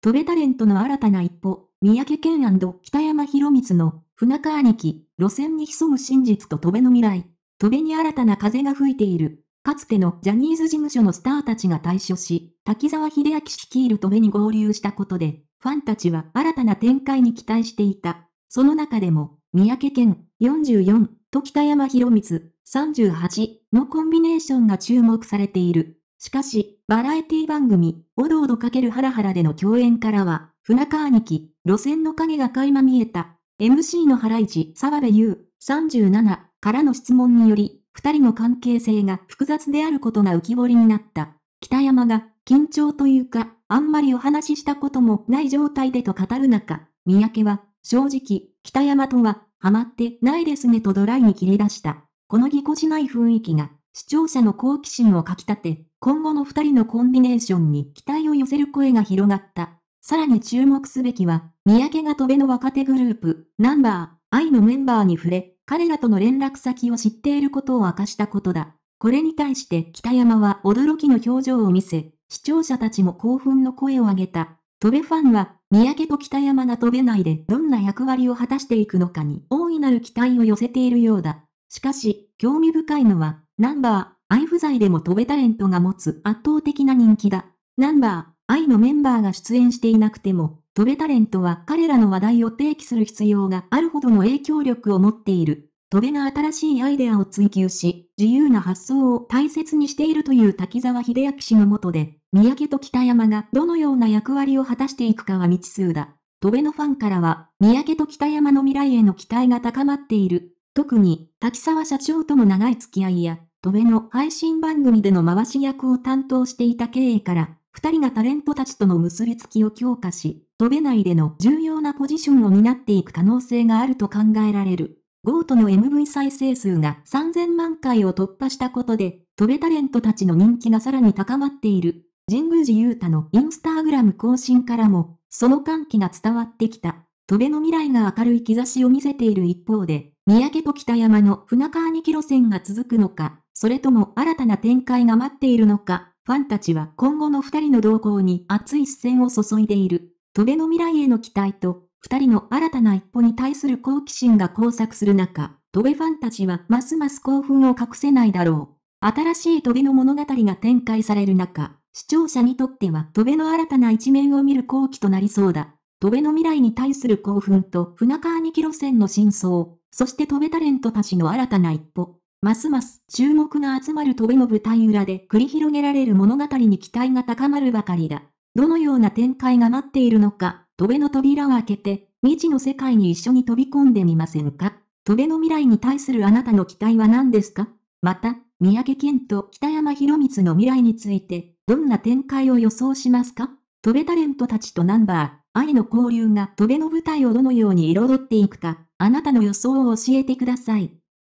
飛べタレントの新たな一歩、三宅健北山博光の、船川兄貴、路線に潜む真実と戸べの未来。戸べに新たな風が吹いている。かつてのジャニーズ事務所のスターたちが退所し、滝沢秀明率いる戸べに合流したことで、ファンたちは新たな展開に期待していた。その中でも、三宅健44と北山博光38のコンビネーションが注目されている。しかし、バラエティ番組、おどおど×ハラハラでの共演からは、船川兄貴、路線の影が垣間見えた。MC の原市沢部優、37からの質問により、二人の関係性が複雑であることが浮き彫りになった。北山が、緊張というか、あんまりお話ししたこともない状態でと語る中、三宅は、正直、北山とは、ハマってないですねとドライに切り出した。このぎこちない雰囲気が、視聴者の好奇心をかきたて、今後の二人のコンビネーションに期待を寄せる声が広がった。さらに注目すべきは、三宅が飛べの若手グループ、ナンバー、愛のメンバーに触れ、彼らとの連絡先を知っていることを明かしたことだ。これに対して北山は驚きの表情を見せ、視聴者たちも興奮の声を上げた。飛べファンは、三宅と北山が飛べないでどんな役割を果たしていくのかに大いなる期待を寄せているようだ。しかし、興味深いのは、ナンバー、現在でも飛べタレントが持つ圧倒的な人気だ。ナンバー、愛のメンバーが出演していなくても、飛べタレントは彼らの話題を提起する必要があるほどの影響力を持っている。飛べが新しいアイデアを追求し、自由な発想を大切にしているという滝沢秀明氏のもとで、三宅と北山がどのような役割を果たしていくかは未知数だ。戸辺のファンからは、三宅と北山の未来への期待が高まっている。特に、滝沢社長との長い付き合いや、戸辺の配信番組での回し役を担当していた経営から、二人がタレントたちとの結びつきを強化し、戸辺内での重要なポジションを担っていく可能性があると考えられる。ゴートの MV 再生数が3000万回を突破したことで、戸辺タレントたちの人気がさらに高まっている。神宮寺勇太のインスタグラム更新からも、その歓喜が伝わってきた。戸辺の未来が明るい兆しを見せている一方で、三宅と北山の船川2キロ線が続くのか、それとも新たな展開が待っているのか、ファンたちは今後の2人の動向に熱い視線を注いでいる。戸辺の未来への期待と、2人の新たな一歩に対する好奇心が交錯する中、戸辺ファンたちはますます興奮を隠せないだろう。新しい戸辺の物語が展開される中、視聴者にとっては戸辺の新たな一面を見る好機となりそうだ。戸辺の未来に対する興奮と船川2キロ線の真相、そして戸辺タレントたちの新たな一歩。ますます注目が集まる戸辺の舞台裏で繰り広げられる物語に期待が高まるばかりだ。どのような展開が待っているのか、戸辺の扉を開けて、未知の世界に一緒に飛び込んでみませんか戸辺の未来に対するあなたの期待は何ですかまた、三宅健と北山博光の未来について、どんな展開を予想しますか戸辺タレントたちとナンバー、愛の交流が飛べの舞台をどのように彩っていくか、あなたの予想を教えてください。